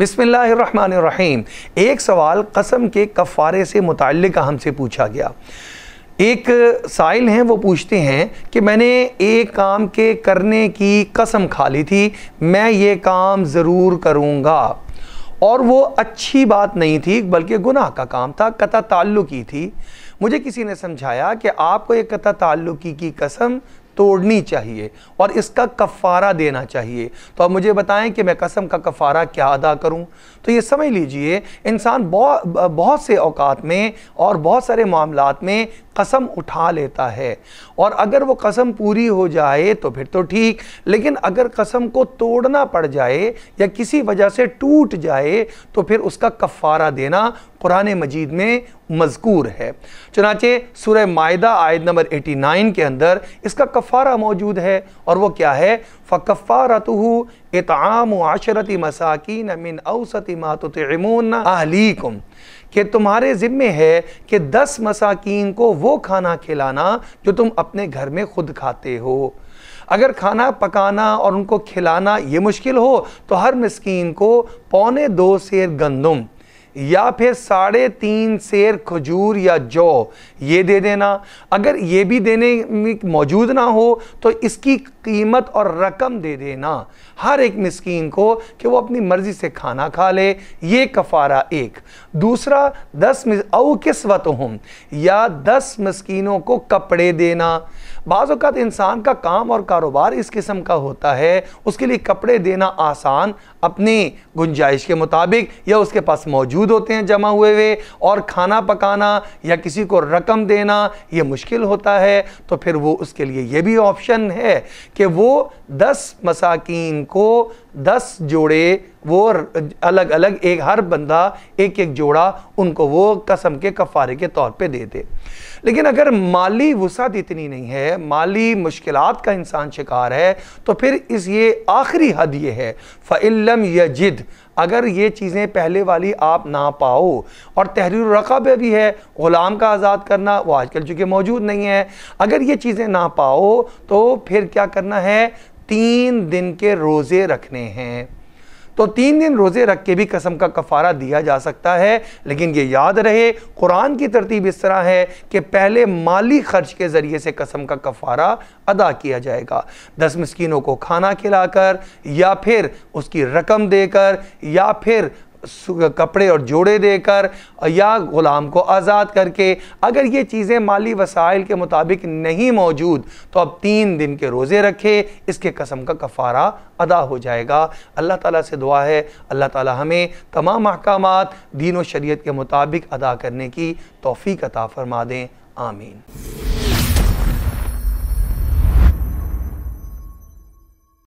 बिसमीम एक सवाल कसम के कफ़ारे से मुतल हमसे पूछा गया एक साइल हैं वो पूछते हैं कि मैंने एक काम के करने की कसम खा ली थी मैं ये काम ज़रूर करूँगा और वो अच्छी बात नहीं थी बल्कि गुनाह का काम था कता ताल्लुकी थी मुझे किसी ने समझाया कि आपको एक कता ताल्लुकी की कसम तोड़नी चाहिए और इसका कफ़ारा देना चाहिए तो अब मुझे बताएं कि मैं कसम का कफ़ारा क्या अदा करूं तो ये समझ लीजिए इंसान बहुत बहुत से अवकात में और बहुत सारे मामलों में कसम उठा लेता है और अगर वो कसम पूरी हो जाए तो फिर तो ठीक लेकिन अगर कसम को तोड़ना पड़ जाए या किसी वजह से टूट जाए तो फिर उसका कफ़ारा देना कुरान मजीद में मजकूर है चनाचे सुरह मायदा आयत नंबर 89 के अंदर इसका कफ़ारा मौजूद है और वो क्या है फ़कफ़ारत इताम आशरती मसाकिन मिन अवसती मातमून अहलीकुम कि तुम्हारे ज़िम्मे है कि दस मसाकिन को वो खाना खिलाना जो तुम अपने घर में खुद खाते हो अगर खाना पकाना और उनको खिलाना ये मुश्किल हो तो हर मस्किन को पौने दो शेर गंदम या फिर साढ़े तीन शेर खजूर या जौ ये दे देना अगर ये भी देने में मौजूद ना हो तो इसकी कीमत और रकम दे देना हर एक मस्किन को कि वो अपनी मर्ज़ी से खाना खा ले ये कफ़ारा एक दूसरा दस अव किस्वत हम या दस मस्किनों को कपड़े देना बाज़ात इंसान का काम और कारोबार इस किस्म का होता है उसके लिए कपड़े देना आसान अपनी गुंजाइश के मुताबिक या उसके पास मौजूद मौजूद होते हैं जमा हुए हुए और खाना पकाना या किसी को रकम देना ये मुश्किल होता है तो फिर वो उसके लिए ये भी ऑप्शन है कि वो दस मसाकिन को दस जोड़े वो अलग अलग एक हर बंदा एक एक जोड़ा उनको वो कसम के कफ़ारे के तौर पे दे दे लेकिन अगर माली वसात इतनी नहीं है माली मुश्किल का इंसान शिकार है तो फिर इस ये आखिरी हद ये है फ़िल्म जिद अगर ये चीज़ें पहले वाली आप ना पाओ और तहरीर रकब भी है ग़ुलाम का आज़ाद करना वो आजकल चूँकि मौजूद नहीं है अगर ये चीज़ें ना पाओ तो फिर क्या करना है तीन दिन के रोज़े रखने हैं तो तीन दिन रोज़े रख के भी कसम का कफ़ारा दिया जा सकता है लेकिन ये याद रहे कुरान की तरतीब इस तरह है कि पहले माली खर्च के ज़रिए से कसम का कफ़ारा अदा किया जाएगा दस मस्किनों को खाना खिलाकर या फिर उसकी रकम देकर या फिर कपड़े और जोड़े देकर या ग़ुलाम को आज़ाद करके अगर ये चीज़ें माली वसाइल के मुताबिक नहीं मौजूद तो अब तीन दिन के रोज़े रखे इसके कसम का कफ़ारा अदा हो जाएगा अल्लाह ताला से दुआ है अल्लाह ताला हमें तमाम अहकाम दीन व शरीयत के मुताबिक अदा करने की तोफ़ी अता फ़रमा दें आमीन